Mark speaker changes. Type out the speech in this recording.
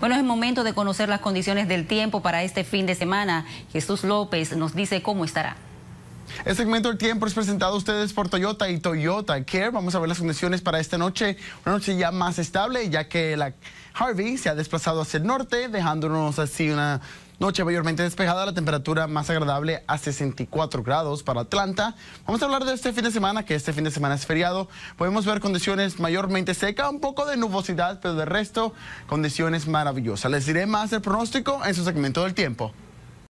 Speaker 1: Bueno, es momento de conocer las condiciones del tiempo para este fin de semana. Jesús López nos dice cómo estará.
Speaker 2: El segmento del tiempo es presentado a ustedes por Toyota y Toyota Care. Vamos a ver las condiciones para esta noche, una noche ya más estable, ya que la Harvey se ha desplazado hacia el norte, dejándonos así una Noche mayormente despejada, la temperatura más agradable a 64 grados para Atlanta. Vamos a hablar de este fin de semana, que este fin de semana es feriado. Podemos ver condiciones mayormente secas, un poco de nubosidad, pero de resto, condiciones maravillosas. Les diré más el pronóstico en su segmento del tiempo.